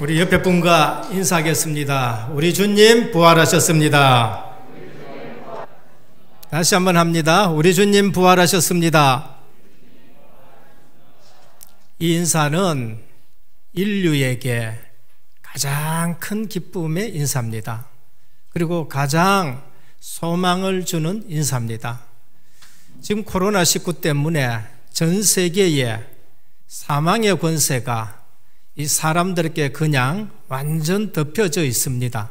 우리 옆에 분과 인사하겠습니다. 우리 주님 부활하셨습니다. 다시 한번 합니다. 우리 주님 부활하셨습니다. 이 인사는 인류에게 가장 큰 기쁨의 인사입니다. 그리고 가장 소망을 주는 인사입니다. 지금 코로나19 때문에 전 세계에 사망의 권세가 이 사람들에게 그냥 완전 덮여져 있습니다.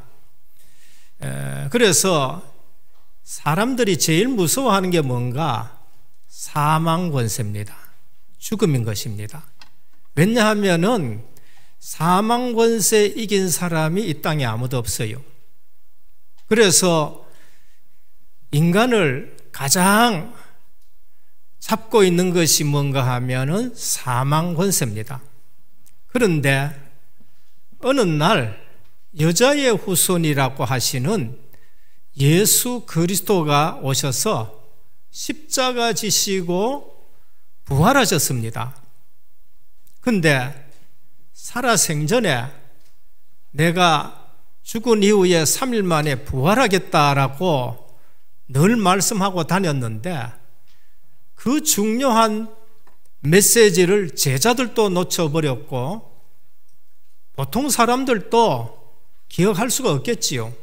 그래서 사람들이 제일 무서워하는 게 뭔가 사망 권세입니다. 죽음인 것입니다. 왜냐하면은 사망 권세 이긴 사람이 이 땅에 아무도 없어요. 그래서 인간을 가장 잡고 있는 것이 뭔가 하면은 사망 권세입니다. 그런데 어느 날 여자의 후손이라고 하시는 예수 그리스도가 오셔서 십자가 지시고 부활하셨습니다. 근데 살아생전에 내가 죽은 이후에 3일 만에 부활하겠다라고 늘 말씀하고 다녔는데 그 중요한 메시지를 제자들도 놓쳐버렸고 보통 사람들도 기억할 수가 없겠지요.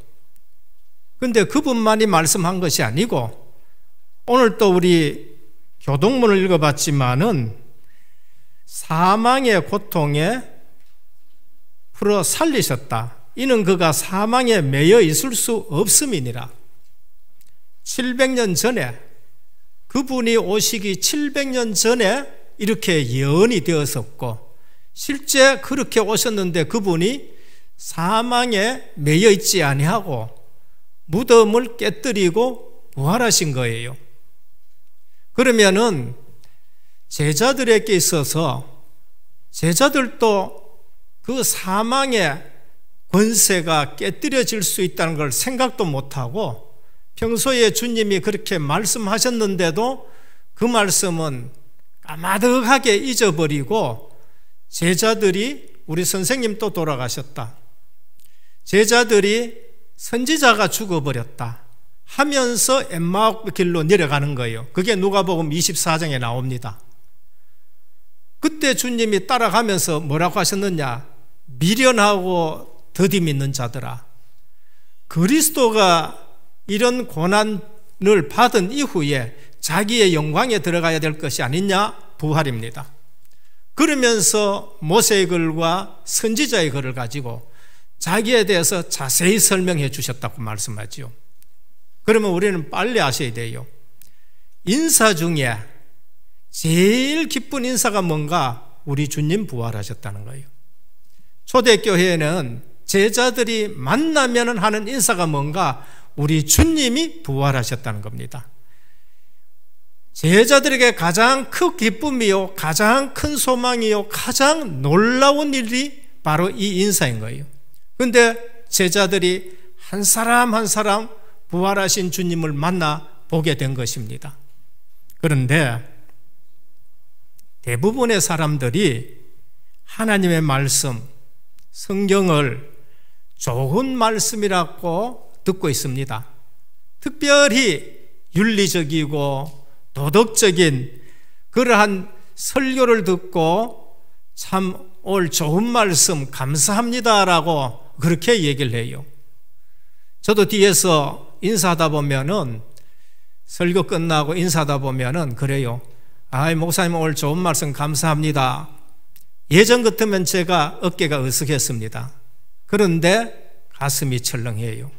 근데 그분만이 말씀한 것이 아니고 오늘 또 우리 교동문을 읽어봤지만은 사망의 고통에 풀어 살리셨다. 이는 그가 사망에 매여 있을 수 없음이니라. 700년 전에 그분이 오시기 700년 전에 이렇게 예언이 되었었고 실제 그렇게 오셨는데 그분이 사망에 매여 있지 아니하고 무덤을 깨뜨리고 부활하신 거예요. 그러면은 제자들에게 있어서 제자들도 그 사망의 권세가 깨뜨려질 수 있다는 걸 생각도 못하고 평소에 주님이 그렇게 말씀하셨는데도 그 말씀은 아마득하게 잊어버리고 제자들이 우리 선생님도 돌아가셨다. 제자들이 선지자가 죽어버렸다. 하면서 엠마오 길로 내려가는 거예요. 그게 누가복음 24장에 나옵니다. 그때 주님이 따라가면서 뭐라고 하셨느냐? 미련하고 더디 믿는 자들아. 그리스도가 이런 고난을 받은 이후에 자기의 영광에 들어가야 될 것이 아니냐 부활입니다. 그러면서 모세의 글과 선지자의 글을 가지고 자기에 대해서 자세히 설명해 주셨다고 말씀하지요. 그러면 우리는 빨리 아셔야 돼요. 인사 중에 제일 기쁜 인사가 뭔가 우리 주님 부활하셨다는 거예요. 초대교회에는 제자들이 만나면 하는 인사가 뭔가 우리 주님이 부활하셨다는 겁니다. 제자들에게 가장 큰 기쁨이요, 가장 큰 소망이요, 가장 놀라운 일이 바로 이 인사인 거예요. 근데 제자들이 한 사람 한 사람 부활하신 주님을 만나 보게 된 것입니다. 그런데 대부분의 사람들이 하나님의 말씀, 성경을 좋은 말씀이라고 듣고 있습니다. 특별히 윤리적이고 도덕적인 그러한 설교를 듣고 참 올 좋은 말씀 감사합니다라고 그렇게 얘기를 해요. 저도 뒤에서 인사하다 보면은 설교 끝나고 인사하다 보면은 그래요. 아이, 목사님 오늘 좋은 말씀 감사합니다. 예전 같으면 제가 어깨가 으쓱했습니다. 그런데 가슴이 철렁해요.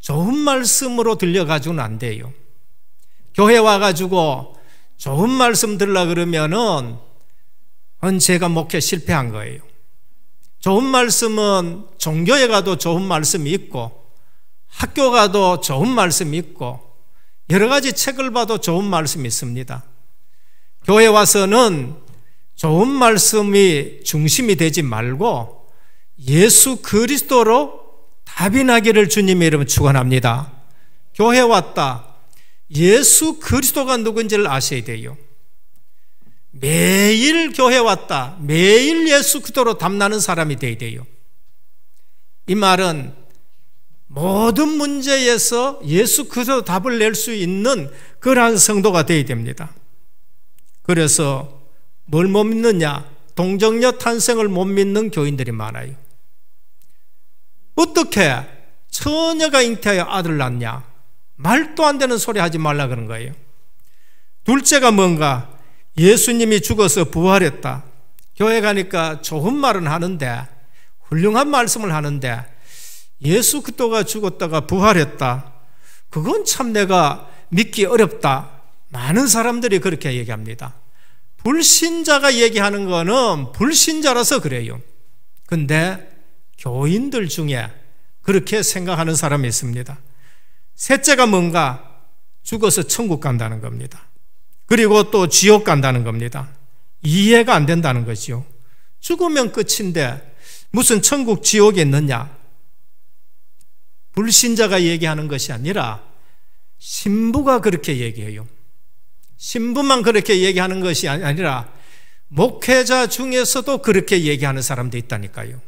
좋은 말씀으로 들려가지고는 안 돼요. 교회 와가지고 좋은 말씀 들라 그러면은 제가 목회 실패한 거예요. 좋은 말씀은 종교에 가도 좋은 말씀이 있고 학교 가도 좋은 말씀이 있고 여러 가지 책을 봐도 좋은 말씀이 있습니다. 교회 와서는 좋은 말씀이 중심이 되지 말고 예수 그리스도로 답이 나기를 주님의 이름 축원합니다. 교회 왔다. 예수 그리스도가 누군지를 아셔야 돼요. 매일 교회 왔다. 매일 예수 그리스도로 담나는 사람이 돼야 돼요. 이 말은 모든 문제에서 예수 그리스도 답을 낼 수 있는 그러한 성도가 돼야 됩니다. 그래서 뭘 못 믿느냐? 동정녀 탄생을 못 믿는 교인들이 많아요. 어떻게 처녀가 잉태하여 아들 낳냐? 말도 안 되는 소리 하지 말라 그런 거예요. 둘째가 뭔가 예수님이 죽어서 부활했다. 교회 가니까 좋은 말은 하는데 훌륭한 말씀을 하는데 예수 그리스도가 죽었다가 부활했다. 그건 참 내가 믿기 어렵다. 많은 사람들이 그렇게 얘기합니다. 불신자가 얘기하는 거는 불신자라서 그래요. 근데 교인들 중에 그렇게 생각하는 사람이 있습니다. 셋째가 뭔가? 죽어서 천국 간다는 겁니다. 그리고 또 지옥 간다는 겁니다. 이해가 안 된다는 거지요. 죽으면 끝인데 무슨 천국 지옥이 있느냐? 불신자가 얘기하는 것이 아니라 신부가 그렇게 얘기해요. 신부만 그렇게 얘기하는 것이 아니라 목회자 중에서도 그렇게 얘기하는 사람도 있다니까요.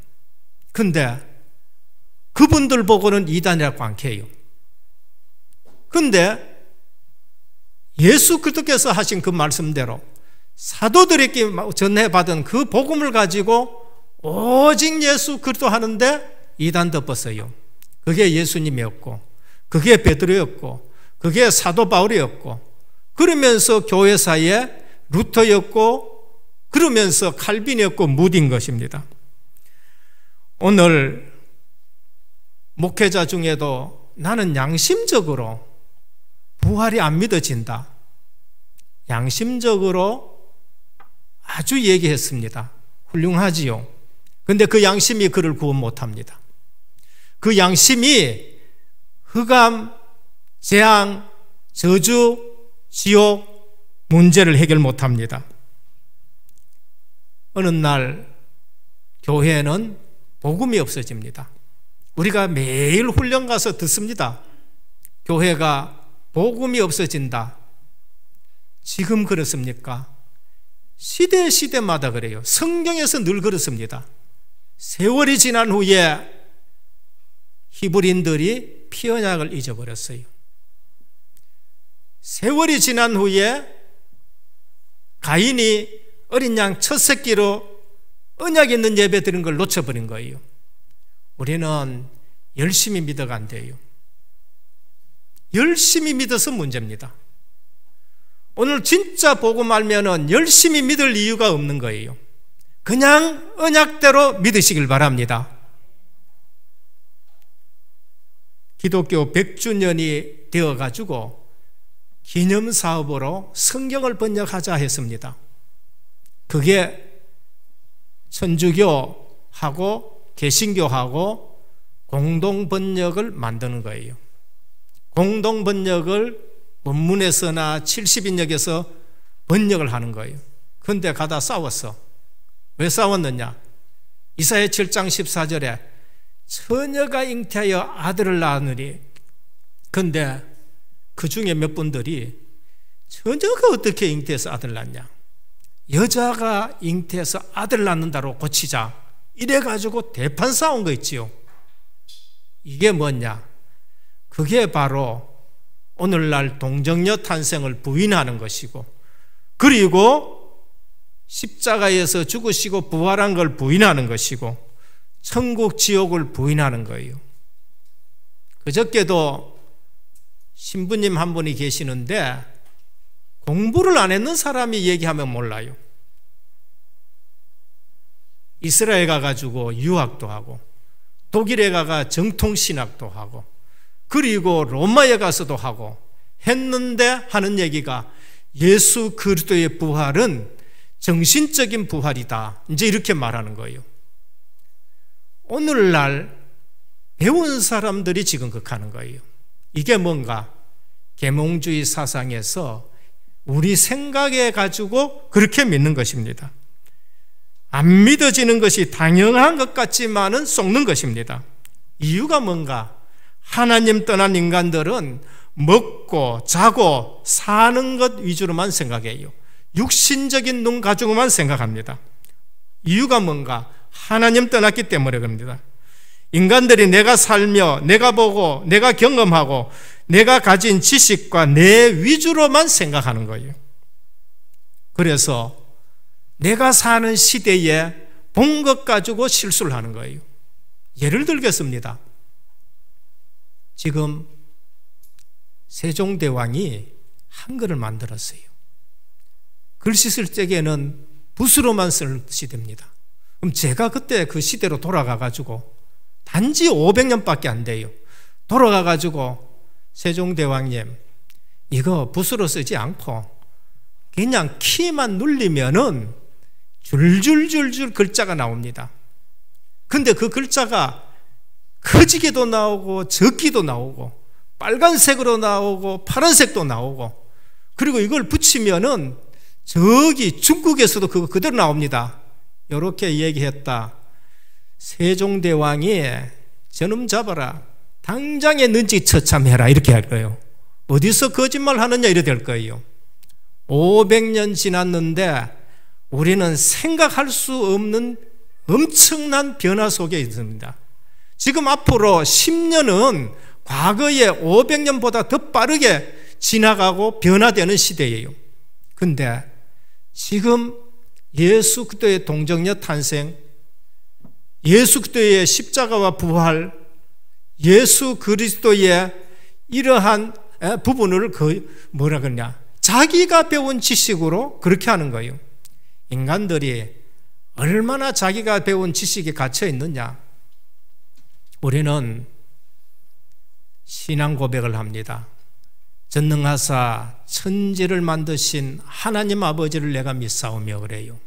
근데 그분들 보고는 이단이라고 안 해요. 근데 예수 그리스도께서 하신 그 말씀대로 사도들에게 전해받은 그 복음을 가지고 오직 예수 그리스도 하는데 이단 덮었어요. 그게 예수님이었고, 그게 베드로였고, 그게 사도 바울이었고, 그러면서 교회 사이에 루터였고, 그러면서 칼빈이었고 무딘 것입니다. 오늘 목회자 중에도 나는 양심적으로 부활이 안 믿어진다. 양심적으로 아주 얘기했습니다. 훌륭하지요. 근데 그 양심이 그를 구원 못합니다. 그 양심이 흑암, 재앙, 저주, 지옥, 문제를 해결 못합니다. 어느 날 교회는 복음이 없어집니다. 우리가 매일 훈련 가서 듣습니다. 교회가 복음이 없어진다. 지금 그렇습니까? 시대 시대마다 그래요. 성경에서 늘 그렇습니다. 세월이 지난 후에 히브린들이 피언약을 잊어버렸어요. 세월이 지난 후에 가인이 어린 양 첫 새끼로 언약 있는 예배 드린 걸 놓쳐버린 거예요. 우리는 열심히 믿어간대요. 열심히 믿어서 문제입니다. 오늘 진짜 복음 알면은 열심히 믿을 이유가 없는 거예요. 그냥 언약대로 믿으시길 바랍니다. 기독교 100주년이 되어 가지고 기념 사업으로 성경을 번역하자 했습니다. 그게 천주교하고 개신교하고 공동 번역을 만드는 거예요. 공동 번역을 원문에서나 70인역에서 번역을 하는 거예요. 근데 가다 싸웠어. 왜 싸웠느냐? 이사의 7장 14절에 처녀가 잉태하여 아들을 낳으니 근데 그 중에 몇 분들이 처녀가 어떻게 잉태해서 아들 낳냐? 여자가 잉태해서 아들 낳는다로 고치자. 이래가지고 대판 싸운 거 있지요. 이게 뭐냐? 그게 바로 오늘날 동정녀 탄생을 부인하는 것이고 그리고 십자가에서 죽으시고 부활한 걸 부인하는 것이고 천국 지옥을 부인하는 거예요. 그저께도 신부님 한 분이 계시는데 공부를 안 했는 사람이 얘기하면 몰라요. 이스라엘 가가지고 유학도 하고 독일에 가가 정통신학도 하고 그리고 로마에 가서도 하고 했는데 하는 얘기가 예수 그리스도의 부활은 정신적인 부활이다. 이제 이렇게 말하는 거예요. 오늘날 배운 사람들이 지금 극하는 거예요. 이게 뭔가 계몽주의 사상에서 우리 생각에 가지고 그렇게 믿는 것입니다. 안 믿어지는 것이 당연한 것 같지만은 속는 것입니다. 이유가 뭔가 하나님 떠난 인간들은 먹고 자고 사는 것 위주로만 생각해요. 육신적인 눈 가지고만 생각합니다. 이유가 뭔가? 하나님 떠났기 때문에 그럽니다. 인간들이 내가 살며 내가 보고 내가 경험하고 내가 가진 지식과 내 위주로만 생각하는 거예요. 그래서 내가 사는 시대에 본 것 가지고 실수를 하는 거예요. 예를 들겠습니다. 지금 세종대왕이 한글을 만들었어요. 글씨 쓸 적에는 붓으로만 쓸시 됩니다. 그럼 제가 그때 그 시대로 돌아가가지고 단지 500년밖에 안 돼요. 돌아가가지고 세종대왕님 이거 붓으로 쓰지 않고 그냥 키만 눌리면은 줄줄줄줄 글자가 나옵니다. 근데 그 글자가 커지게도 나오고 적기도 나오고 빨간색으로 나오고 파란색도 나오고 그리고 이걸 붙이면은 저기 중국에서도 그거 그대로 나옵니다. 이렇게 얘기했다. 세종대왕이 저놈 잡아라. 당장에 눈치 처참해라. 이렇게 할 거예요. 어디서 거짓말 하느냐 이래 될 거예요. 500년 지났는데 우리는 생각할 수 없는 엄청난 변화 속에 있습니다. 지금 앞으로 10년은 과거의 500년보다 더 빠르게 지나가고 변화되는 시대예요. 근데 지금 예수 그리의 동정녀 탄생, 예수 그리의 십자가와 부활, 예수 그리스도의 이러한 부분을 그 뭐라 그러냐? 자기가 배운 지식으로 그렇게 하는 거예요. 인간들이 얼마나 자기가 배운 지식에 갇혀 있느냐? 우리는 신앙 고백을 합니다. 전능하사 천지를 만드신 하나님 아버지를 내가 믿사오며 그래요.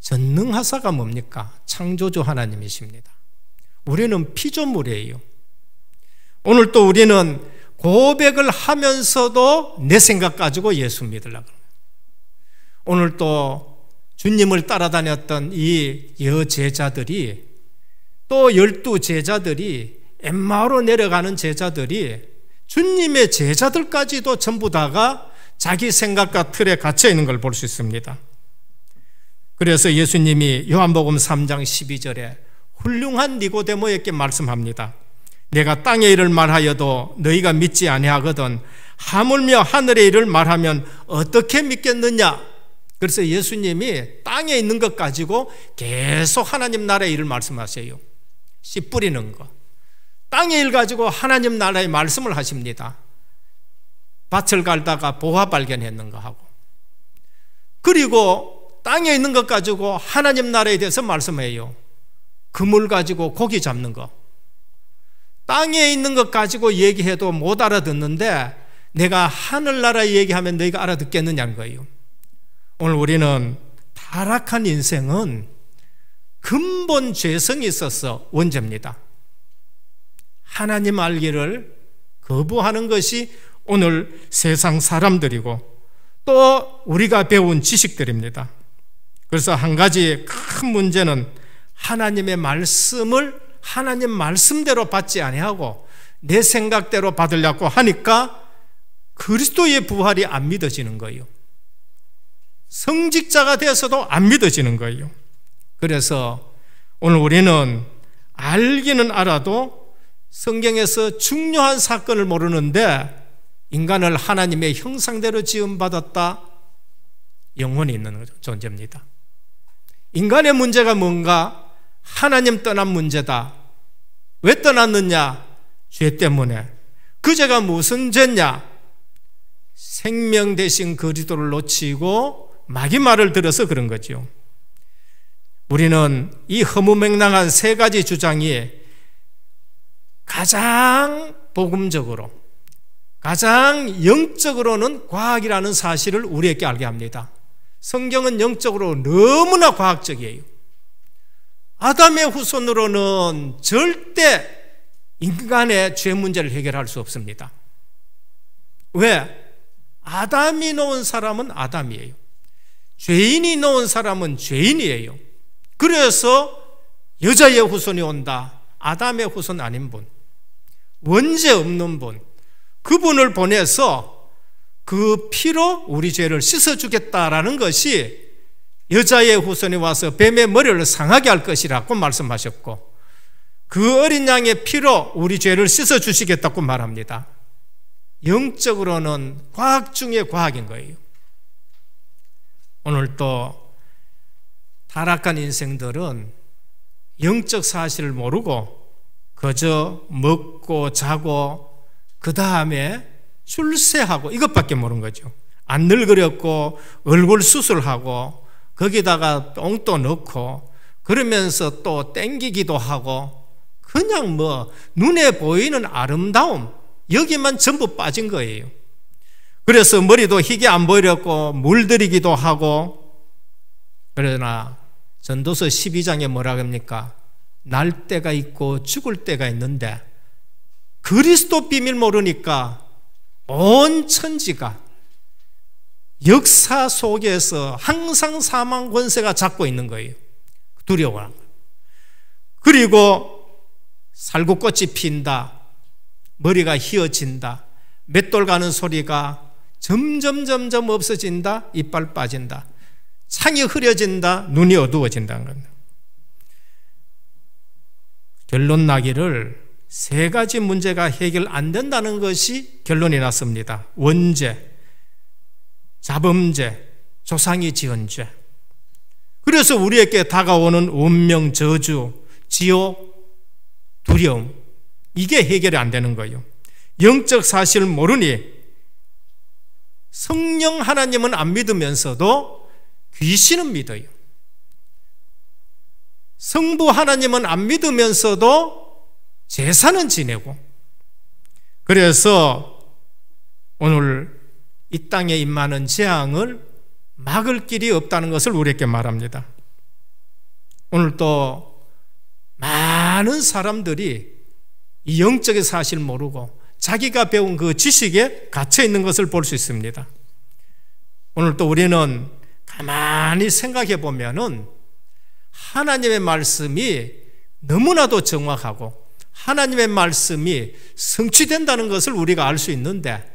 전능하사가 뭡니까? 창조주 하나님이십니다. 우리는 피조물이에요. 오늘 또 우리는 고백을 하면서도 내 생각 가지고 예수 믿으려고 오늘 또 주님을 따라다녔던 이 여제자들이 또 열두 제자들이 엠마오로 내려가는 제자들이 주님의 제자들까지도 전부 다가 자기 생각과 틀에 갇혀 있는 걸 볼 수 있습니다. 그래서 예수님이 요한복음 3장 12절에 훌륭한 니고데모에게 말씀합니다. 내가 땅의 일을 말하여도 너희가 믿지 아니하거든 하물며 하늘의 일을 말하면 어떻게 믿겠느냐? 그래서 예수님이 땅에 있는 것 가지고 계속 하나님 나라의 일을 말씀하세요. 씨 뿌리는 거. 땅의 일 가지고 하나님 나라의 말씀을 하십니다. 밭을 갈다가 보화 발견했는거 하고. 그리고 땅에 있는 것 가지고 하나님 나라에 대해서 말씀해요. 그물 가지고 고기 잡는 거. 땅에 있는 것 가지고 얘기해도 못 알아듣는데 내가 하늘나라 얘기하면 너희가 알아듣겠느냐는 거예요. 오늘 우리는 타락한 인생은 근본 죄성이 있어서 원죄입니다. 하나님 알기를 거부하는 것이 오늘 세상 사람들이고 또 우리가 배운 지식들입니다. 그래서 한 가지 큰 문제는 하나님의 말씀을 하나님 말씀대로 받지 아니하고 내 생각대로 받으려고 하니까 그리스도의 부활이 안 믿어지는 거예요. 성직자가 되어서도 안 믿어지는 거예요. 그래서 오늘 우리는 알기는 알아도 성경에서 중요한 사건을 모르는데 인간을 하나님의 형상대로 지음받았다. 영혼이 있는 존재입니다. 인간의 문제가 뭔가 하나님 떠난 문제다. 왜 떠났느냐? 죄 때문에. 그 죄가 무슨 죄냐? 생명 대신 그리도를 놓치고 마귀 말을 들어서 그런 거죠. 우리는 이 허무맹랑한 세 가지 주장이 가장 복음적으로 가장 영적으로는 과학이라는 사실을 우리에게 알게 합니다. 성경은 영적으로 너무나 과학적이에요. 아담의 후손으로는 절대 인간의 죄 문제를 해결할 수 없습니다. 왜? 아담이 놓은 사람은 아담이에요. 죄인이 놓은 사람은 죄인이에요. 그래서 여자의 후손이 온다. 아담의 후손 아닌 분. 원죄 없는 분. 그분을 보내서 그 피로 우리 죄를 씻어주겠다라는 것이 여자의 후손이 와서 뱀의 머리를 상하게 할 것이라고 말씀하셨고 그 어린 양의 피로 우리 죄를 씻어주시겠다고 말합니다. 영적으로는 과학 중의 과학인 거예요. 오늘 또 타락한 인생들은 영적 사실을 모르고 그저 먹고 자고 그 다음에 출세하고 이것밖에 모르는 거죠. 안 늙으렸고 얼굴 수술하고 거기다가 똥도 넣고 그러면서 또 땡기기도 하고 그냥 뭐 눈에 보이는 아름다움 여기만 전부 빠진 거예요. 그래서 머리도 희게 안 보이려고 물들이기도 하고 그러나 전도서 12장에 뭐라 합니까? 날 때가 있고 죽을 때가 있는데 그리스도 비밀 모르니까 온 천지가 역사 속에서 항상 사망 권세가 잡고 있는 거예요. 두려워 그리고 살구꽃이 핀다. 머리가 휘어진다. 맷돌 가는 소리가 점점 점점 없어진다. 이빨 빠진다. 창이 흐려진다, 눈이 어두워진다는 겁니다. 결론 나기를 세 가지 문제가 해결 안 된다는 것이 결론이 났습니다. 원죄, 자범죄, 조상이 지은 죄. 그래서 우리에게 다가오는 운명, 저주, 지옥, 두려움. 이게 해결이 안 되는 거예요. 영적 사실 모르니 성령 하나님은 안 믿으면서도 귀신은 믿어요. 성부 하나님은 안 믿으면서도 제사는 지내고 그래서 오늘 이 땅에 임하는 재앙을 막을 길이 없다는 것을 우리에게 말합니다. 오늘 또 많은 사람들이 이 영적인 사실 모르고 자기가 배운 그 지식에 갇혀 있는 것을 볼 수 있습니다. 오늘 또 우리는 가만히 생각해 보면은 하나님의 말씀이 너무나도 정확하고 하나님의 말씀이 성취된다는 것을 우리가 알 수 있는데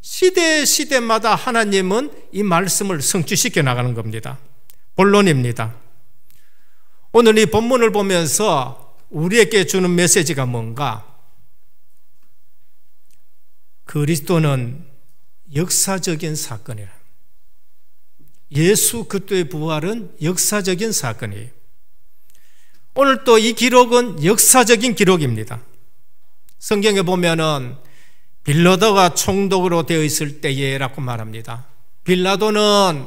시대 시대마다 하나님은 이 말씀을 성취시켜 나가는 겁니다. 본론입니다. 오늘 이 본문을 보면서 우리에게 주는 메시지가 뭔가? 그리스도는 역사적인 사건이라. 예수 그리스도의 부활은 역사적인 사건이에요. 오늘 또 이 기록은 역사적인 기록입니다. 성경에 보면은 빌라도가 총독으로 되어 있을 때에라고 말합니다. 빌라도는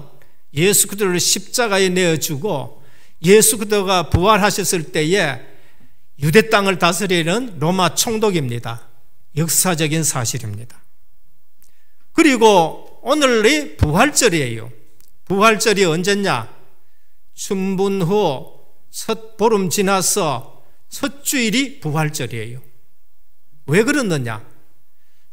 예수 그리스도를 십자가에 내어주고 예수 그리스도가 부활하셨을 때에 유대 땅을 다스리는 로마 총독입니다. 역사적인 사실입니다. 그리고 오늘이 부활절이에요. 부활절이 언제냐? 춘분 후 첫 보름 지나서 첫 주일이 부활절이에요. 왜 그러느냐?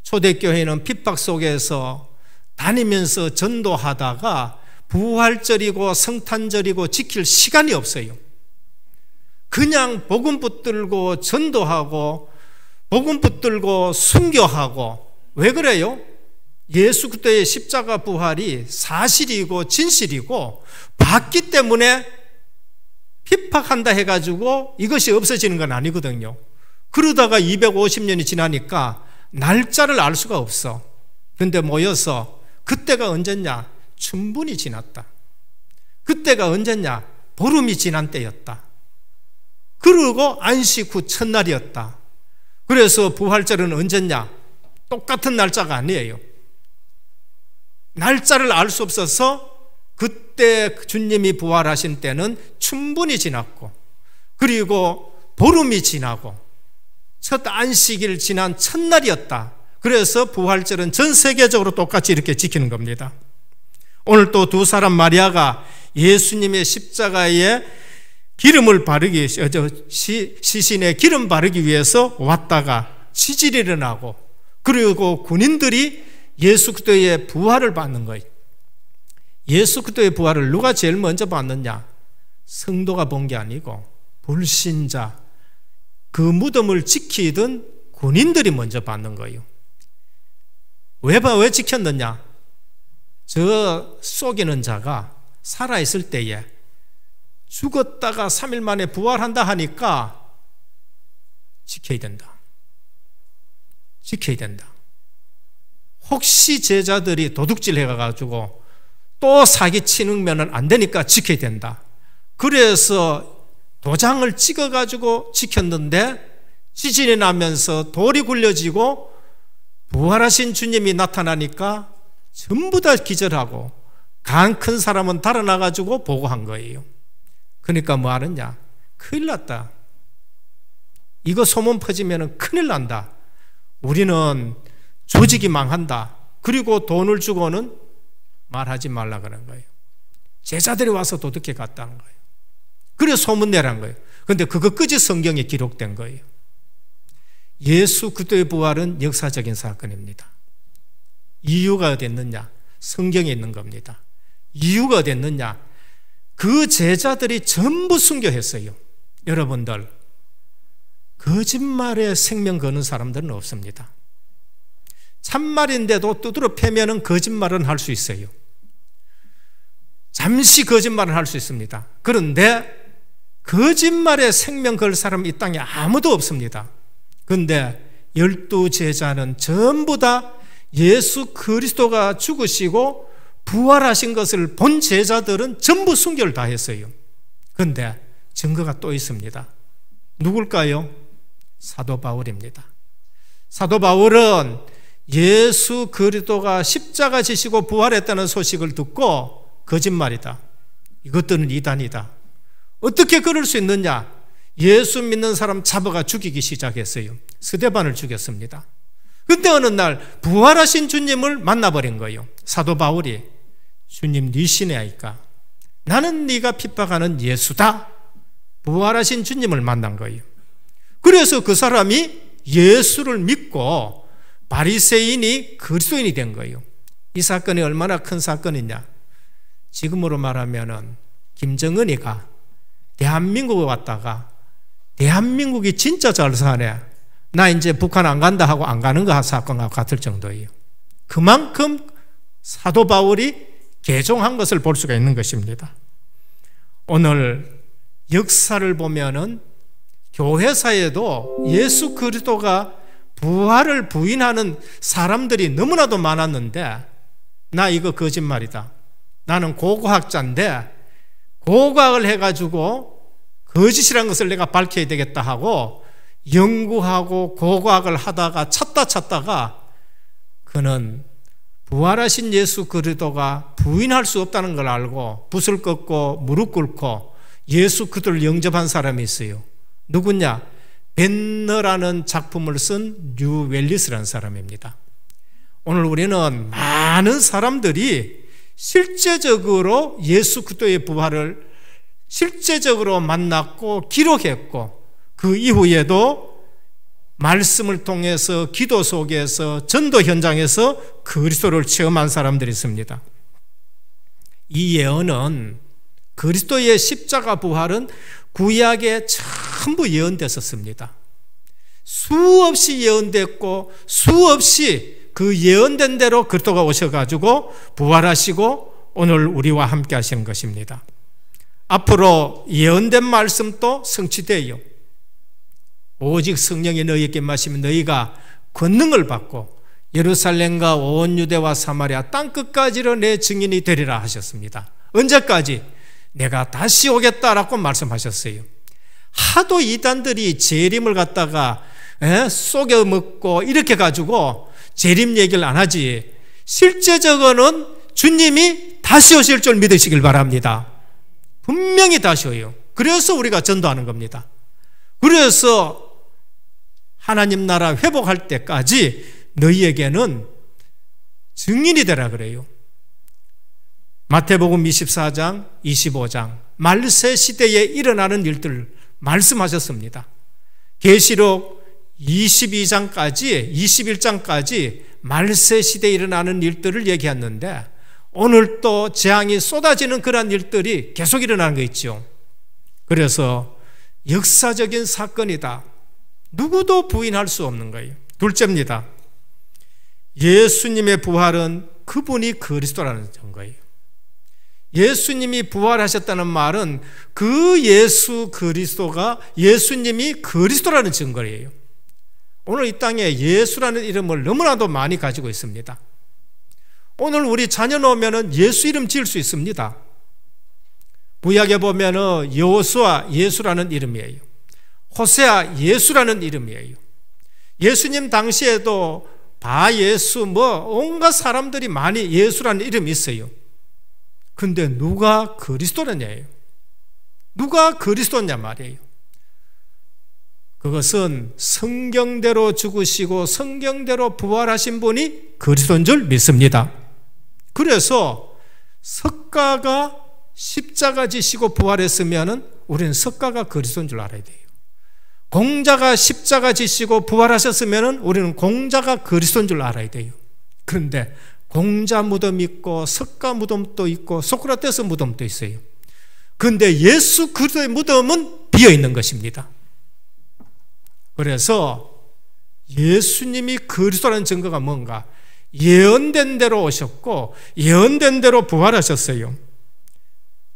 초대교회는 핍박 속에서 다니면서 전도하다가 부활절이고 성탄절이고 지킬 시간이 없어요. 그냥 복음 붙들고 전도하고 복음 붙들고 순교하고 왜 그래요? 예수 그때의 십자가 부활이 사실이고 진실이고 봤기 때문에 핍박한다 해가지고 이것이 없어지는 건 아니거든요. 그러다가 250년이 지나니까 날짜를 알 수가 없어. 근데 모여서 그때가 언제냐? 충분히 지났다. 그때가 언제냐? 보름이 지난 때였다. 그러고 안식 후 첫날이었다. 그래서 부활절은 언제냐? 똑같은 날짜가 아니에요. 날짜를 알 수 없어서 그때 주님이 부활하신 때는 충분히 지났고 그리고 보름이 지나고 첫 안식일 지난 첫날이었다. 그래서 부활절은 전 세계적으로 똑같이 이렇게 지키는 겁니다. 오늘 또 두 사람 마리아가 예수님의 십자가에 기름을 바르기 어, 시, 시신에 기름 바르기 위해서 왔다가 시질이 일어나고 그리고 군인들이 예수 그리스도의 부활을 받는 거예요. 예수 그리스도의 부활을 누가 제일 먼저 받느냐? 성도가 본 게 아니고 불신자 그 무덤을 지키던 군인들이 먼저 받는 거예요. 왜, 왜 지켰느냐? 저 속이는 자가 살아있을 때에 죽었다가 3일 만에 부활한다 하니까 지켜야 된다. 지켜야 된다. 혹시 제자들이 도둑질 해가지고 또 사기치는면은 안 되니까 지켜야 된다. 그래서 도장을 찍어가지고 지켰는데 지진이 나면서 돌이 굴려지고 부활하신 주님이 나타나니까 전부 다 기절하고 강 큰 사람은 달아나가지고 보고한 거예요. 그러니까 뭐 하느냐? 큰일 났다. 이거 소문 퍼지면 큰일 난다. 우리는 조직이 망한다. 그리고 돈을 주고는 말하지 말라 그런 거예요. 제자들이 와서 도둑해 갔다는 거예요. 그래 소문내란 거예요. 근데 그것까지 성경에 기록된 거예요. 예수 그리스도의 부활은 역사적인 사건입니다. 이유가 됐느냐? 성경에 있는 겁니다. 이유가 됐느냐? 그 제자들이 전부 순교했어요. 여러분들 거짓말에 생명 거는 사람들은 없습니다. 참말인데도 두드러 패면은 거짓말은 할 수 있어요. 잠시 거짓말은 할수 있습니다. 그런데 거짓말에 생명 걸 사람 이 땅에 아무도 없습니다. 그런데 열두 제자는 전부 다 예수 그리스도가 죽으시고 부활하신 것을 본 제자들은 전부 순결 다 했어요. 그런데 증거가 또 있습니다. 누굴까요? 사도 바울입니다. 사도 바울은 예수 그리스도가 십자가 지시고 부활했다는 소식을 듣고 거짓말이다. 이것들은 이단이다. 어떻게 그럴 수 있느냐? 예수 믿는 사람 잡아가 죽이기 시작했어요. 스데반을 죽였습니다. 근데 어느 날 부활하신 주님을 만나버린 거예요. 사도 바울이 주님 네 신의 아이까 나는 네가 핍박하는 예수다. 부활하신 주님을 만난 거예요. 그래서 그 사람이 예수를 믿고 바리새인이 그리스도인이 된 거예요. 이 사건이 얼마나 큰 사건이냐? 지금으로 말하면은 김정은이가 대한민국에 왔다가 대한민국이 진짜 잘 사네. 나 이제 북한 안 간다 하고 안 가는 거 사건과 같을 정도예요. 그만큼 사도 바울이 개종한 것을 볼 수가 있는 것입니다. 오늘 역사를 보면은 교회사에도 예수 그리스도가 부활을 부인하는 사람들이 너무나도 많았는데 나 이거 거짓말이다. 나는 고고학자인데 고고학을 해가지고 거짓이라는 것을 내가 밝혀야 되겠다 하고 연구하고 고고학을 하다가 찾다 찾다가 그는 부활하신 예수 그리스도가 부인할 수 없다는 걸 알고 붓을 꺾고 무릎 꿇고 예수 그들을 영접한 사람이 있어요. 누구냐? 벤너라는 작품을 쓴 뉴웰리스라는 사람입니다. 오늘 우리는 많은 사람들이 실제적으로 예수 그리스도의 부활을 실제적으로 만났고 기록했고 그 이후에도 말씀을 통해서 기도 속에서 전도 현장에서 그리스도를 체험한 사람들이 있습니다. 이 예언은 그리스도의 십자가 부활은 구약에 전부 예언됐었습니다. 수없이 예언됐고 수없이 그 예언된 대로 그리스도가 오셔가지고 부활하시고 오늘 우리와 함께 하시는 것입니다. 앞으로 예언된 말씀도 성취되요. 오직 성령이 너희에게 마시면 너희가 권능을 받고 예루살렘과 온 유대와 사마리아 땅 끝까지로 내 증인이 되리라 하셨습니다. 언제까지? 내가 다시 오겠다라고 말씀하셨어요. 하도 이단들이 재림을 갖다가 속여 먹고 이렇게 가지고 재림 얘기를 안 하지. 실제적으로는 주님이 다시 오실 줄 믿으시길 바랍니다. 분명히 다시 오요. 그래서 우리가 전도하는 겁니다. 그래서 하나님 나라 회복할 때까지 너희에게는 증인이 되라 그래요. 마태복음 24장, 25장 말세 시대에 일어나는 일들 말씀하셨습니다. 계시록 22장까지 21장까지 말세 시대에 일어나는 일들을 얘기했는데 오늘 또 재앙이 쏟아지는 그러 일들이 계속 일어나는 거 있죠. 그래서 역사적인 사건이다. 누구도 부인할 수 없는 거예요. 둘째입니다. 예수님의 부활은 그분이 그리스도라는 거예요 예수님이 부활하셨다는 말은 그 예수 그리스도가 예수님이 그리스도라는 증거예요. 오늘 이 땅에 예수라는 이름을 너무나도 많이 가지고 있습니다. 오늘 우리 자녀 놓으면 예수 이름 지을 수 있습니다. 구약에 보면 여호수아 예수라는 이름이에요. 호세아 예수라는 이름이에요. 예수님 당시에도 바 예수 뭐 온갖 사람들이 많이 예수라는 이름이 있어요. 근데 누가 그리스도라냐예요. 누가 그리스도냐 말이에요. 그것은 성경대로 죽으시고 성경대로 부활하신 분이 그리스도인 줄 믿습니다. 그래서 석가가 십자가 지시고 부활했으면 우리는 석가가 그리스도인 줄 알아야 돼요. 공자가 십자가 지시고 부활하셨으면 우리는 공자가 그리스도인 줄 알아야 돼요. 그런데 공자 무덤 있고 석가 무덤도 있고 소크라테스 무덤도 있어요. 근데 예수 그리스도의 무덤은 비어 있는 것입니다. 그래서 예수님이 그리스도라는 증거가 뭔가 예언된 대로 오셨고 예언된 대로 부활하셨어요.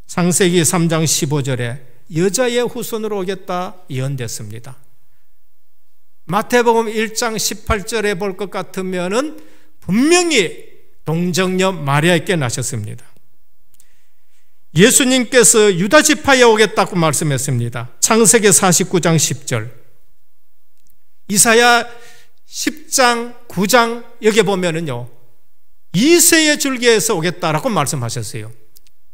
창세기 3장 15절에 여자의 후손으로 오겠다 예언됐습니다. 마태복음 1장 18절에 볼 것 같으면은 분명히 동정녀 마리아에게 나셨습니다. 예수님께서 유다 지파에 오겠다고 말씀했습니다. 창세기 49장 10절. 이사야 10장 9장 여기 보면은요. 이세의 줄기에서 오겠다라고 말씀하셨어요.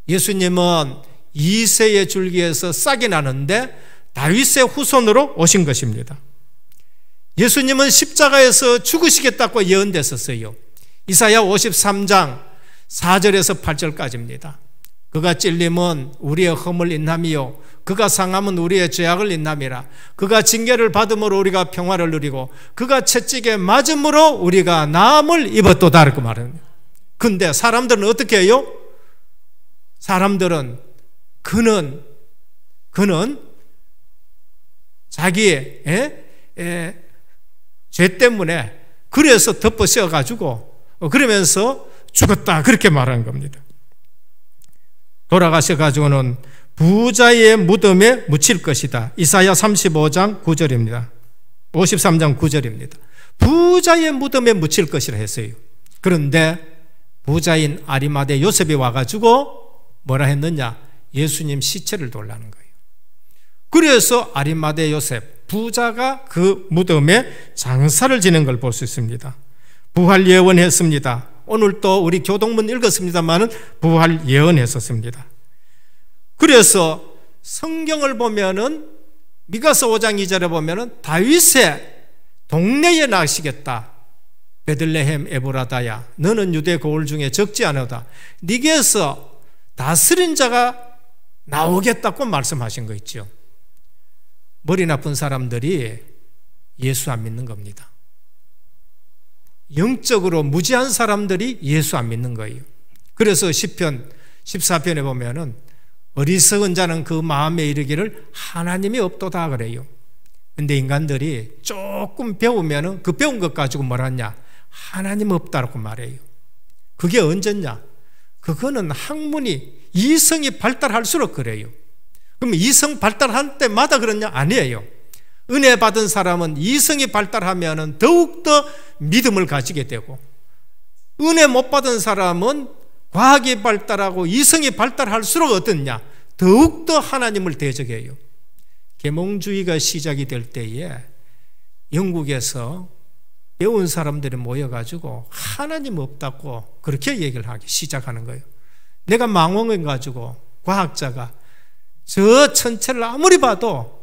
예수님은 이세의 줄기에서 싹이 나는데 다윗의 후손으로 오신 것입니다. 예수님은 십자가에서 죽으시겠다고 예언됐었어요. 이사야 53장 4절에서 8절까지입니다. 그가 찔림은 우리의 험을 인함이요 그가 상함은 우리의 죄악을 인함이라 그가 징계를 받음으로 우리가 평화를 누리고 그가 채찍에 맞음으로 우리가 나을 입었도다 라고 말합니다. 근데 사람들은 어떻게 해요? 사람들은 그는 그는 자기의 에? 에? 죄 때문에 그래서 덮어씌워 가지고 어, 그러면서 죽었다 그렇게 말한 겁니다. 돌아가셔 가지고는 부자의 무덤에 묻힐 것이다. 이사야 35장 9절입니다. 53장 9절입니다. 부자의 무덤에 묻힐 것이라 했어요. 그런데 부자인 아리마대 요셉이 와가지고 뭐라 했느냐? 예수님 시체를 돌라는 거예요. 그래서 아리마대 요셉, 부자가 그 무덤에 장사를 지는 걸 볼 수 있습니다. 부활 예언했습니다. 오늘 또 우리 교동문 읽었습니다만 부활 예언했었습니다. 그래서 성경을 보면은 미가서 5장 2절에 보면은 다윗의 동네에 나시겠다. 베들레헴 에브라다야 너는 유대 고을 중에 적지 않으다. 네게서 다스린 자가 나오겠다고 말씀하신 거 있죠. 머리 나쁜 사람들이 예수 안 믿는 겁니다. 영적으로 무지한 사람들이 예수 안 믿는 거예요. 그래서 1 0편 14편에 보면은 어리석은 자는 그 마음에 이르기를 하나님이 없도다 그래요. 근데 인간들이 조금 배우면은 그 배운 것 가지고 뭐라냐? 하나님 없다라고 말해요. 그게 언제냐? 그거는 학문이 이성이 발달할수록 그래요. 그럼 이성 발달할 때마다 그러냐? 아니에요. 은혜 받은 사람은 이성이 발달하면 더욱더 믿음을 가지게 되고 은혜 못 받은 사람은 과학이 발달하고 이성이 발달할수록 어떻냐? 더욱더 하나님을 대적해요. 계몽주의가 시작이 될 때에 영국에서 배운 사람들이 모여가지고 하나님 없다고 그렇게 얘기를 하기 시작하는 거예요. 내가 망원을 가지고 과학자가 저 천체를 아무리 봐도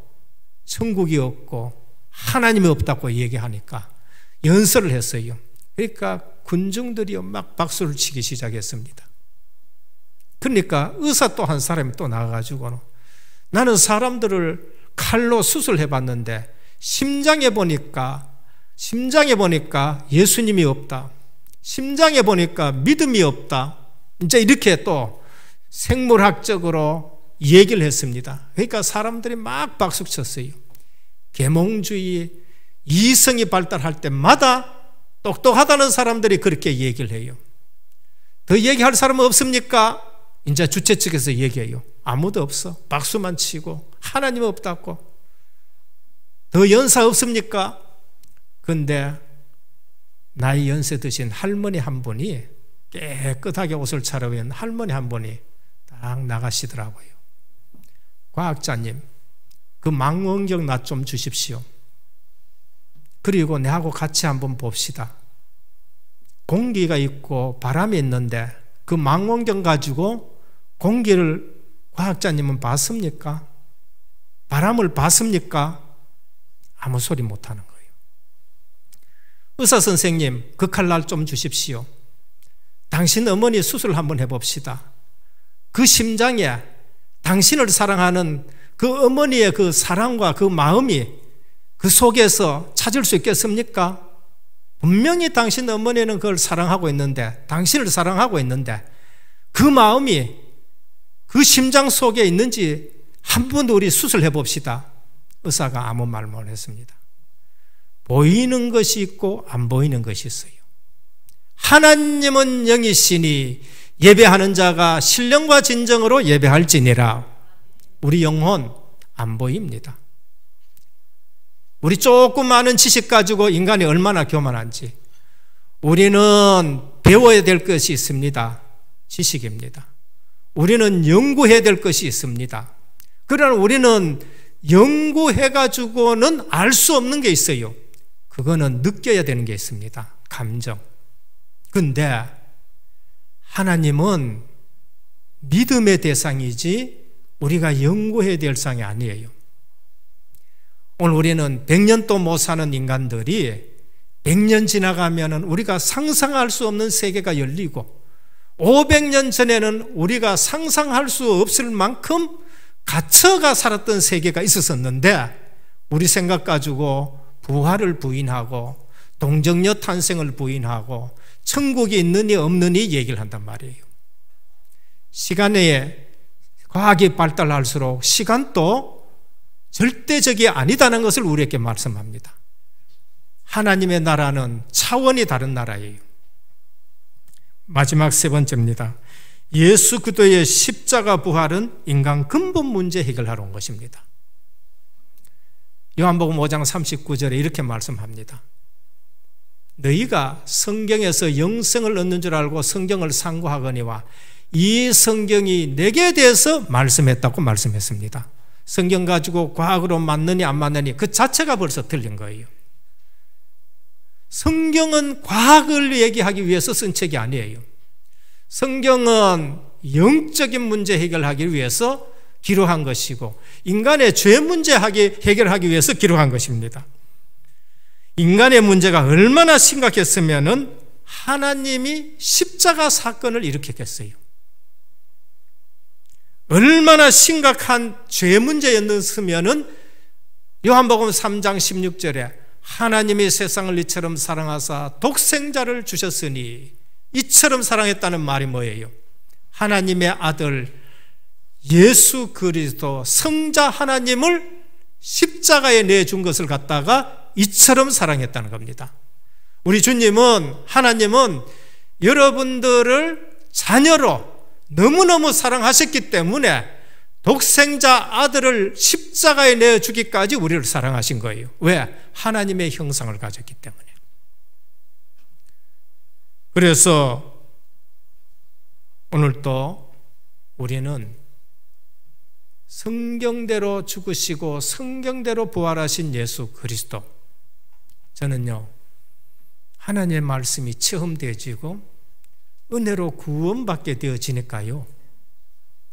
천국이 없고 하나님이 없다고 얘기하니까 연설을 했어요. 그러니까 군중들이 막 박수를 치기 시작했습니다. 그러니까 의사 또 한 사람이 또나와가지고는 나는 사람들을 칼로 수술해 봤는데 심장에 보니까 심장에 보니까 예수님이 없다. 심장에 보니까 믿음이 없다. 이제 이렇게 또 생물학적으로 얘기를 했습니다. 그러니까 사람들이 막 박수쳤어요. 계몽주의 이성이 발달할 때마다 똑똑하다는 사람들이 그렇게 얘기를 해요. 더 얘기할 사람은 없습니까? 이제 주체 측에서 얘기해요. 아무도 없어. 박수만 치고 하나님 없다고. 더 연사 없습니까? 근데 나이 연세 드신 할머니 한 분이 깨끗하게 옷을 차려입 할머니 한 분이 딱 나가시더라고요. 과학자님, 그 망원경 나 좀 주십시오. 그리고 내하고 같이 한번 봅시다. 공기가 있고 바람이 있는데 그 망원경 가지고 공기를 과학자님은 봤습니까? 바람을 봤습니까? 아무 소리 못 하는 거예요. 의사 선생님, 그 칼날 좀 주십시오. 당신 어머니 수술 한번 해봅시다. 그 심장에 당신을 사랑하는 그 어머니의 그 사랑과 그 마음이 그 속에서 찾을 수 있겠습니까? 분명히 당신 어머니는 그걸 사랑하고 있는데, 당신을 사랑하고 있는데, 그 마음이 그 심장 속에 있는지 한번 우리 수술해 봅시다. 의사가 아무 말 못 했습니다. 보이는 것이 있고 안 보이는 것이 있어요. 하나님은 영이시니 예배하는 자가 신령과 진정으로 예배할지니라. 우리 영혼 안 보입니다. 우리 조금 많은 지식 가지고 인간이 얼마나 교만한지. 우리는 배워야 될 것이 있습니다. 지식입니다. 우리는 연구해야 될 것이 있습니다. 그러나 우리는 연구해가지고는 알 수 없는 게 있어요. 그거는 느껴야 되는 게 있습니다. 감정. 근데 하나님은 믿음의 대상이지 우리가 연구해야 될 상이 아니에요. 오늘 우리는 100년도 못 사는 인간들이 100년 지나가면 우리가 상상할 수 없는 세계가 열리고 500년 전에는 우리가 상상할 수 없을 만큼 가처가 살았던 세계가 있었었는데 우리 생각 가지고 부활을 부인하고 동정녀 탄생을 부인하고 천국이 있느니 없느니 얘기를 한단 말이에요. 시간에 과학이 발달할수록 시간도 절대적이 아니다는 것을 우리에게 말씀합니다. 하나님의 나라는 차원이 다른 나라예요. 마지막 세 번째입니다. 예수 그도의 십자가 부활은 인간 근본 문제 해결하러 온 것입니다. 요한복음 5장 39절에 이렇게 말씀합니다. 너희가 성경에서 영생을 얻는 줄 알고 성경을 상고하거니와 이 성경이 내게 대해서 말씀했다고 말씀했습니다. 성경 가지고 과학으로 맞느니 안 맞느니 그 자체가 벌써 틀린 거예요. 성경은 과학을 얘기하기 위해서 쓴 책이 아니에요. 성경은 영적인 문제 해결하기 위해서 기록한 것이고 인간의 죄 문제 해결하기 위해서 기록한 것입니다. 인간의 문제가 얼마나 심각했으면은 하나님이 십자가 사건을 일으켰겠어요. 얼마나 심각한 죄 문제였는스면은 요한복음 3장 16절에 하나님이 세상을 이처럼 사랑하사 독생자를 주셨으니 이처럼 사랑했다는 말이 뭐예요? 하나님의 아들 예수 그리스도 성자 하나님을 십자가에 내준 것을 갖다가 이처럼 사랑했다는 겁니다. 우리 주님은, 하나님은 여러분들을 자녀로 너무너무 사랑하셨기 때문에 독생자 아들을 십자가에 내어주기까지 우리를 사랑하신 거예요. 왜? 하나님의 형상을 가졌기 때문에. 그래서 오늘도 우리는 성경대로 죽으시고 성경대로 부활하신 예수 그리스도 저는요, 하나님의 말씀이 체험되어지고 은혜로 구원받게 되어지니까요.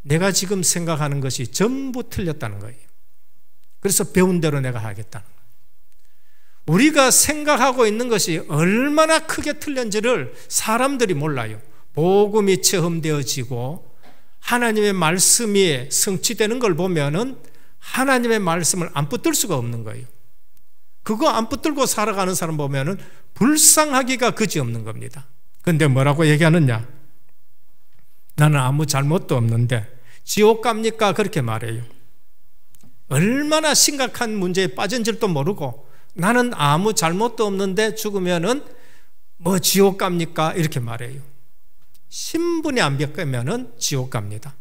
내가 지금 생각하는 것이 전부 틀렸다는 거예요. 그래서 배운 대로 내가 하겠다는 거예요. 우리가 생각하고 있는 것이 얼마나 크게 틀렸는지를 사람들이 몰라요. 복음이 체험되어지고 하나님의 말씀이 성취되는 걸 보면은 하나님의 말씀을 안 붙들 수가 없는 거예요. 그거 안 붙들고 살아가는 사람 보면은 불쌍하기가 그지없는 겁니다. 근데 뭐라고 얘기하느냐? 나는 아무 잘못도 없는데 지옥 갑니까? 그렇게 말해요. 얼마나 심각한 문제에 빠진 줄도 모르고 나는 아무 잘못도 없는데 죽으면은 뭐 지옥 갑니까? 이렇게 말해요. 신분이 안 바뀌면은 지옥 갑니다.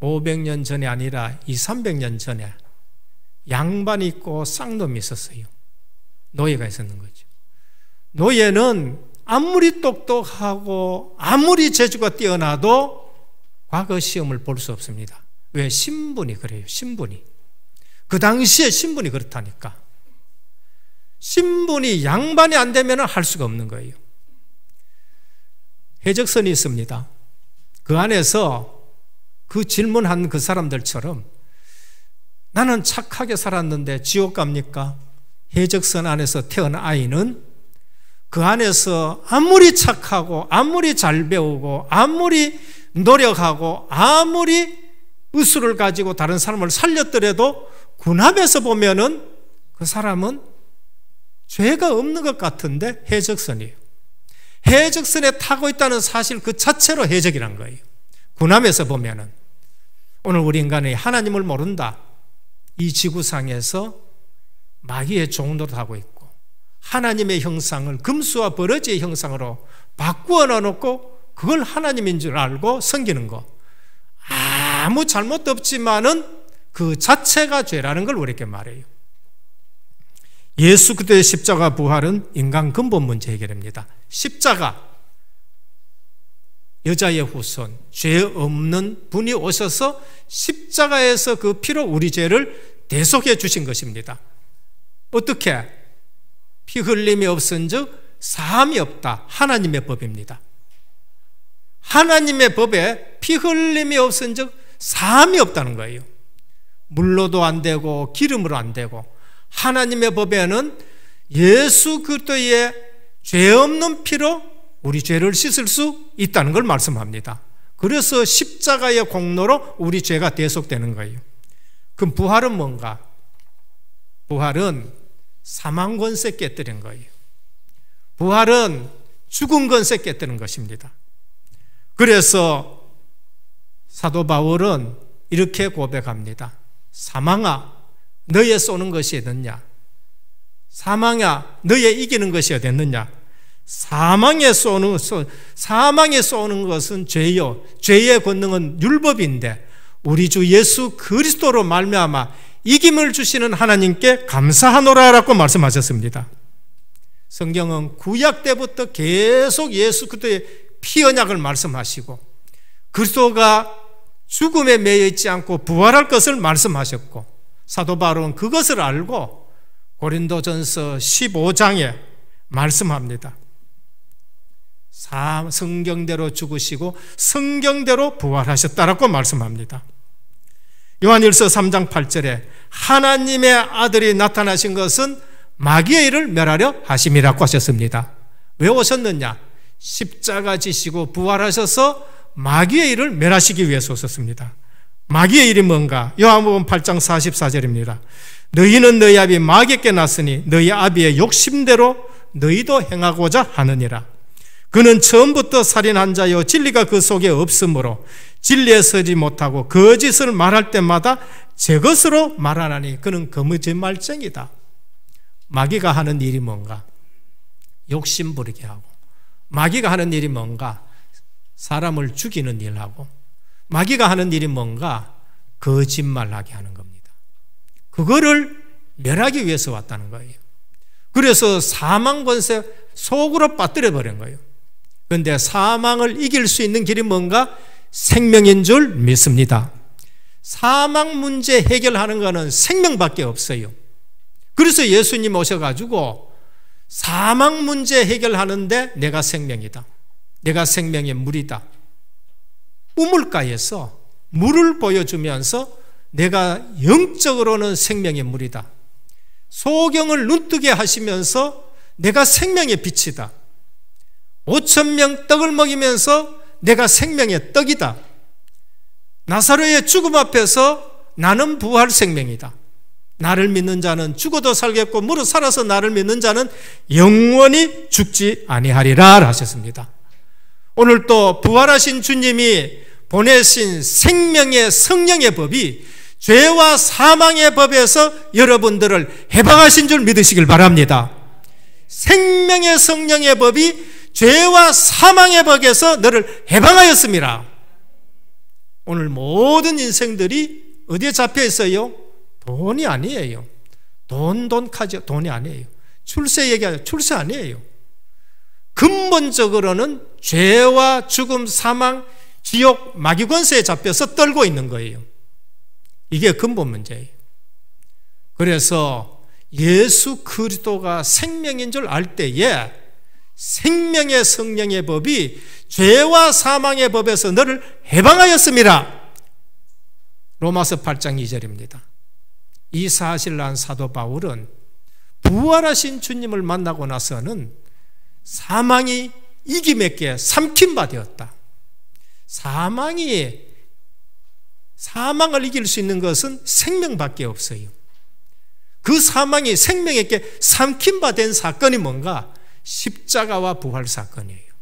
500년 전이 아니라 2, 300년 전에 양반이 있고 쌍놈이 있었어요. 노예가 있었는 거죠. 노예는 아무리 똑똑하고 아무리 재주가 뛰어나도 과거 시험을 볼 수 없습니다. 왜? 신분이 그래요. 신분이. 그 당시에 신분이 그렇다니까. 신분이 양반이 안 되면 할 수가 없는 거예요. 해적선이 있습니다. 그 안에서 그 질문한 그 사람들처럼 나는 착하게 살았는데 지옥 갑니까? 해적선 안에서 태어난 아이는 그 안에서 아무리 착하고 아무리 잘 배우고 아무리 노력하고 아무리 의술을 가지고 다른 사람을 살렸더라도 군함에서 보면은 그 사람은 죄가 없는 것 같은데 해적선이에요. 해적선에 타고 있다는 사실 그 자체로 해적이란 거예요. 군함에서 보면은 오늘 우리 인간이 하나님을 모른다. 이 지구상에서 마귀의 종으로 하고 있고 하나님의 형상을 금수와 버러지의 형상으로 바꾸어 놓고 그걸 하나님인 줄 알고 섬기는 거 아무 잘못도 없지만은 그 자체가 죄라는 걸 우리에게 말해요. 예수 그리스도의 십자가 부활은 인간 근본 문제 해결입니다. 십자가 여자의 후손, 죄 없는 분이 오셔서 십자가에서 그 피로 우리 죄를 대속해 주신 것입니다. 어떻게? 피 흘림이 없은 즉, 사함이 없다. 하나님의 법입니다. 하나님의 법에 피 흘림이 없은 즉, 사함이 없다는 거예요. 물로도 안 되고, 기름으로 안 되고, 하나님의 법에는 예수 그리스도의 죄 없는 피로 우리 죄를 씻을 수 있다는 걸 말씀합니다. 그래서 십자가의 공로로 우리 죄가 대속되는 거예요. 그럼 부활은 뭔가? 부활은 사망 권세 깨뜨린 거예요. 부활은 죽은 권세 깨뜨린 것입니다. 그래서 사도 바울은 이렇게 고백합니다. 사망아, 너의 쏘는 것이 어딨냐? 사망아, 너의 이기는 것이 어딨느냐? 사망에 쏘는 사망에 쏘는 것은 죄요. 죄의 권능은 율법인데 우리 주 예수 그리스도로 말미암아 이김을 주시는 하나님께 감사하노라라고 말씀하셨습니다. 성경은 구약 때부터 계속 예수 그리스도의 피 언약을 말씀하시고 그리스도가 죽음에 매여 있지 않고 부활할 것을 말씀하셨고 사도 바울은 그것을 알고 고린도전서 15장에 말씀합니다. 성경대로 죽으시고 성경대로 부활하셨다라고 말씀합니다. 요한일서 3장 8절에 하나님의 아들이 나타나신 것은 마귀의 일을 멸하려 하심이라고 하셨습니다. 왜 오셨느냐? 십자가 지시고 부활하셔서 마귀의 일을 멸하시기 위해서 오셨습니다. 마귀의 일이 뭔가? 요한복음 8장 44절입니다. 너희는 너희 아비 마귀에 났으니 너희 아비의 욕심대로 너희도 행하고자 하느니라. 그는 처음부터 살인한 자여 진리가 그 속에 없으므로 진리에 서지 못하고 거짓을 그 말할 때마다 제 것으로 말하나니 그는 거짓말쟁이다. 무 마귀가 하는 일이 뭔가? 욕심 부리게 하고 마귀가 하는 일이 뭔가? 사람을 죽이는 일하고 마귀가 하는 일이 뭔가? 거짓말하게 하는 겁니다. 그거를 멸하기 위해서 왔다는 거예요. 그래서 사망 권세 속으로 빠뜨려 버린 거예요. 그런데 사망을 이길 수 있는 길이 뭔가 생명인 줄 믿습니다. 사망 문제 해결하는 거는 생명밖에 없어요. 그래서 예수님 오셔가지고 사망 문제 해결하는데 내가 생명이다. 내가 생명의 물이다. 우물가에서 물을 보여주면서 내가 영적으로는 생명의 물이다. 소경을 눈뜨게 하시면서 내가 생명의 빛이다. 5천 명 떡을 먹이면서 내가 생명의 떡이다. 나사로의 죽음 앞에서 나는 부활 생명이다. 나를 믿는 자는 죽어도 살겠고 무릇 살아서 나를 믿는 자는 영원히 죽지 아니하리라 하셨습니다. 오늘 또 부활하신 주님이 보내신 생명의 성령의 법이 죄와 사망의 법에서 여러분들을 해방하신 줄 믿으시길 바랍니다. 생명의 성령의 법이 죄와 사망의 벽에서 너를 해방하였습니다. 오늘 모든 인생들이 어디에 잡혀 있어요? 돈이 아니에요. 돈, 돈, 카지 돈이 아니에요. 출세 얘기하죠. 출세 아니에요. 근본적으로는 죄와 죽음, 사망, 지옥, 마귀 권세에 잡혀서 떨고 있는 거예요. 이게 근본 문제예요. 그래서 예수 그리스도가 생명인 줄 알 때에 생명의 성령의 법이 죄와 사망의 법에서 너를 해방하였습니다. 로마서 8장 2절입니다. 이 사실을 안 사도 바울은 부활하신 주님을 만나고 나서는 사망이 이김에게 삼킨 바 되었다. 사망이 사망을 이길 수 있는 것은 생명밖에 없어요. 그 사망이 생명에게 삼킨 바 된 사건이 뭔가 십자가와 부활 사건이에요.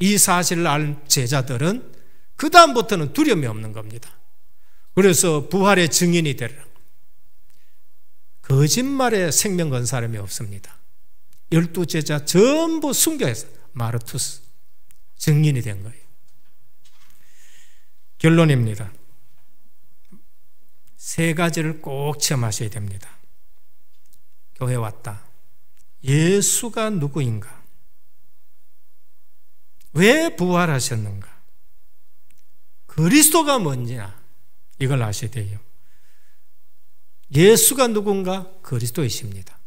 이 사실을 알 제자들은 그 다음부터는 두려움이 없는 겁니다. 그래서 부활의 증인이 되라. 거짓말에 생명 건 사람이 없습니다. 열두 제자 전부 숨겨해서 마르투스 증인이 된 거예요. 결론입니다. 세 가지를 꼭 체험하셔야 됩니다. 교회 왔다. 예수가 누구인가? 왜 부활하셨는가? 그리스도가 뭔지나 이걸 아셔야 돼요. 예수가 누군가? 그리스도이십니다.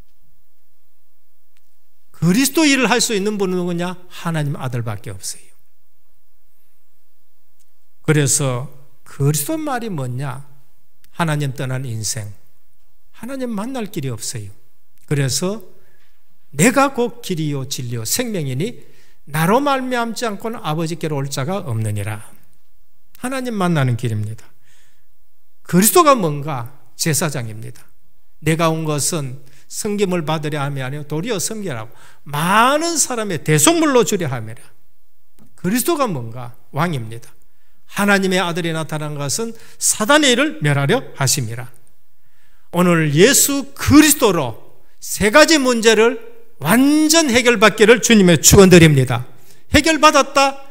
그리스도 일을 할 수 있는 분은 누구냐? 하나님 아들밖에 없어요. 그래서 그리스도 말이 뭐냐? 하나님 떠난 인생. 하나님 만날 길이 없어요. 그래서 내가 곧 길이요 진리요 생명이니 나로 말미암지 않고는 아버지께로 올 자가 없느니라. 하나님 만나는 길입니다. 그리스도가 뭔가 제사장입니다. 내가 온 것은 성김을 받으려 함이 아니요 도리어 섬기라고 많은 사람의 대속물로 주려 함이라. 그리스도가 뭔가 왕입니다. 하나님의 아들이 나타난 것은 사단의 일을 멸하려 하심이라. 오늘 예수 그리스도로 세 가지 문제를 완전 해결받기를 주님의 축원드립니다. 해결받았다.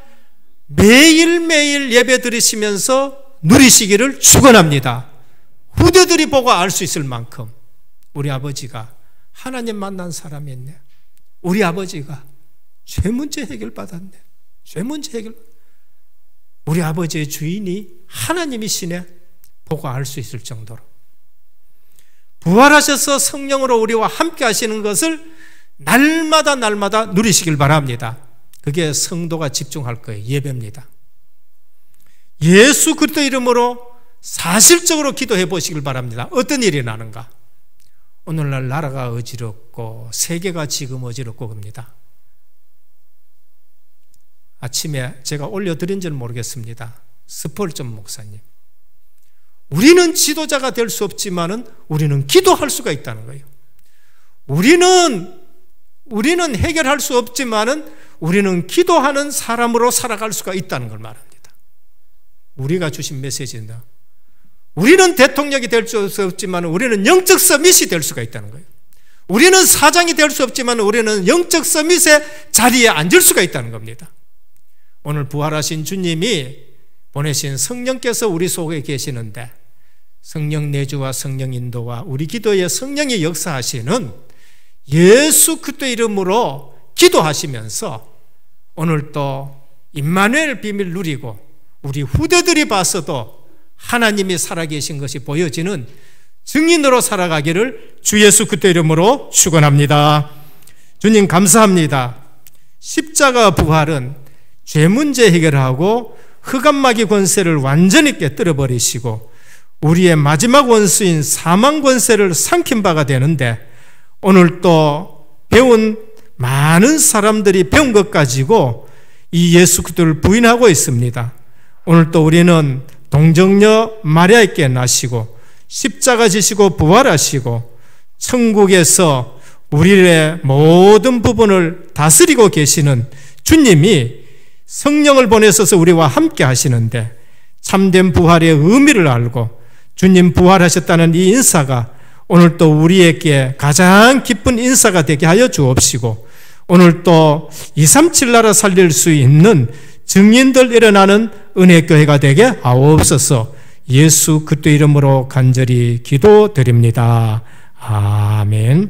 매일매일 예배 드리시면서 누리시기를 축원합니다. 후대들이 보고 알 수 있을 만큼 우리 아버지가 하나님 만난 사람이었네. 우리 아버지가 죄 문제 해결받았네. 죄 문제 해결. 우리 아버지의 주인이 하나님이시네. 보고 알 수 있을 정도로. 부활하셔서 성령으로 우리와 함께 하시는 것을 날마다 날마다 누리시길 바랍니다. 그게 성도가 집중할 거예요. 예배입니다. 예수 그리스도 이름으로 사실적으로 기도해 보시길 바랍니다. 어떤 일이 나는가? 오늘날 나라가 어지럽고 세계가 지금 어지럽고 겁니다. 아침에 제가 올려드린 줄 모르겠습니다. 스펄점 목사님. 우리는 지도자가 될 수 없지만은 우리는 기도할 수가 있다는 거예요. 우리는 우리는 해결할 수 없지만은 우리는 기도하는 사람으로 살아갈 수가 있다는 걸 말합니다. 우리가 주신 메시지입니다. 우리는 대통령이 될 수 없지만 우리는 영적 서밋이 될 수가 있다는 거예요. 우리는 사장이 될 수 없지만 우리는 영적 서밋의 자리에 앉을 수가 있다는 겁니다. 오늘 부활하신 주님이 보내신 성령께서 우리 속에 계시는데 성령 내주와 성령 인도와 우리 기도에 성령이 역사하시는 예수 그리스도 이름으로 기도하시면서 오늘도 임마누엘 비밀 누리고 우리 후대들이 봤어도 하나님이 살아계신 것이 보여지는 증인으로 살아가기를 주 예수 그리스도 이름으로 축원합니다. 주님 감사합니다. 십자가 부활은 죄 문제 해결하고 흑암마귀 권세를 완전히 깨뜨려 버리시고 우리의 마지막 원수인 사망 권세를 삼킨 바가 되는데 오늘 또 배운 많은 사람들이 배운 것 가지고 이 예수 그리스도를 부인하고 있습니다. 오늘 또 우리는 동정녀 마리아에게 나시고 십자가 지시고 부활하시고 천국에서 우리의 모든 부분을 다스리고 계시는 주님이 성령을 보내셔서 우리와 함께 하시는데 참된 부활의 의미를 알고 주님 부활하셨다는 이 인사가 오늘 도 우리에게 가장 기쁜 인사가 되게 하여 주옵시고 오늘 또237 나라 살릴 수 있는 증인들 일어나는 은혜교회가 되게 하옵소서 예수 그때 이름으로 간절히 기도드립니다. 아멘.